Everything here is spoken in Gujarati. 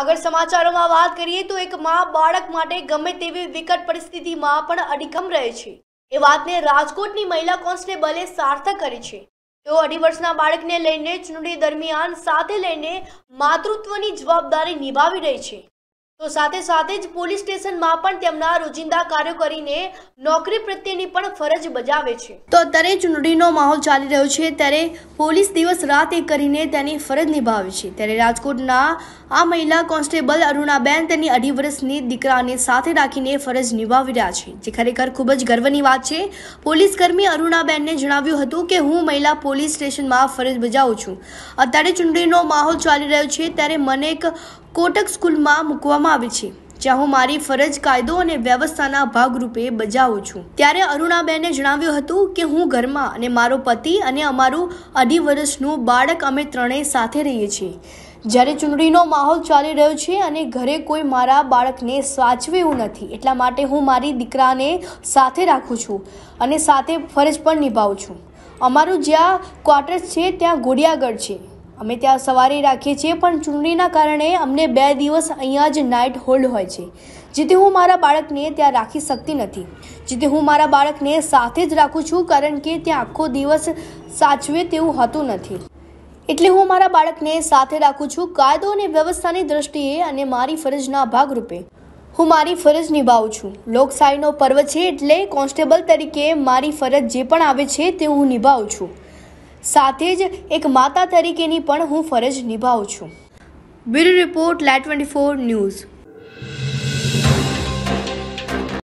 આગળ સમાચારોમાં વાત કરીએ તો એક મા બાળક માટે ગમે તેવી વિકટ પરિસ્થિતિમાં પણ અડીખમ રહે છે એ વાતને રાજકોટની મહિલા કોન્સ્ટેબલે સાર્થક કરી છે તેઓ અઢી વર્ષના બાળકને લઈને ચૂંટણી દરમિયાન સાથે લઈને માતૃત્વની જવાબદારી નિભાવી રહી છે તો સાથે સાથે જ પોલીસ સ્ટેશનમાં પણ તેમના રોજિંદા કાર્યો કરીને નોકરી પ્રત્યેની પણ ફરજ બજાવે છે તો અત્યારે ચૂંટણીનો માહોલ ચાલી રહ્યો છે ત્યારે પોલીસ દિવસ રાત એક કરીને તેની ફરજ નિભાવે છે ત્યારે રાજકોટના આ મહિલા કોન્સ્ટેબલ અરુણાબેન તેની અઢી વર્ષની દીકરાને સાથે રાખીને ફરજ નિભાવી રહ્યા છે જે ખરેખર ખૂબ જ ગર્વની વાત છે પોલીસ કર્મી અરુણાબેનને જણાવ્યું હતું કે હું મહિલા પોલીસ સ્ટેશનમાં ફરજ બજાવું છું અત્યારે ચૂંટણીનો માહોલ ચાલી રહ્યો છે ત્યારે મને એક કોટક સ્કૂલમાં મૂકવામાં કરવામાં આવી છે જ્યાં હું મારી ફરજ કાયદો અને વ્યવસ્થાના ભાગરૂપે બજાવું છું ત્યારે અરુણાબેને જણાવ્યું હતું કે હું ઘરમાં અને મારો પતિ અને અમારું અઢી વર્ષનું બાળક અમે ત્રણેય સાથે રહીએ છીએ જ્યારે ચૂંટણીનો માહોલ ચાલી રહ્યો છે અને ઘરે કોઈ મારા બાળકને સાચવે એવું નથી એટલા માટે હું મારી દીકરાને સાથે રાખું છું અને સાથે ફરજ પણ નિભાવું છું અમારું જ્યાં ક્વાર્ટર્સ છે ત્યાં ગોડિયાગઢ છે અમે ત્યાં સવારી રાખીએ છીએ પણ ચૂંટણીના કારણે અમને બે દિવસ અહીંયા જ નાઇટ હોલ્ડ હોય છે જેથી હું મારા બાળકને ત્યાં રાખી શકતી નથી જેથી હું મારા બાળકને સાથે જ રાખું છું કારણ કે ત્યાં આખો દિવસ સાચવે તેવું હતું નથી એટલે હું મારા બાળકને સાથે રાખું છું કાયદો અને વ્યવસ્થાની દ્રષ્ટિએ અને મારી ફરજના ભાગરૂપે હું મારી ફરજ નિભાવું છું લોકશાહીનો પર્વ છે એટલે કોન્સ્ટેબલ તરીકે મારી ફરજ જે પણ આવે છે તે હું નિભાવું છું સાથે જ એક માતા તરીકેની પણ હું ફરજ નિભાવું છું bureau report light twenty four news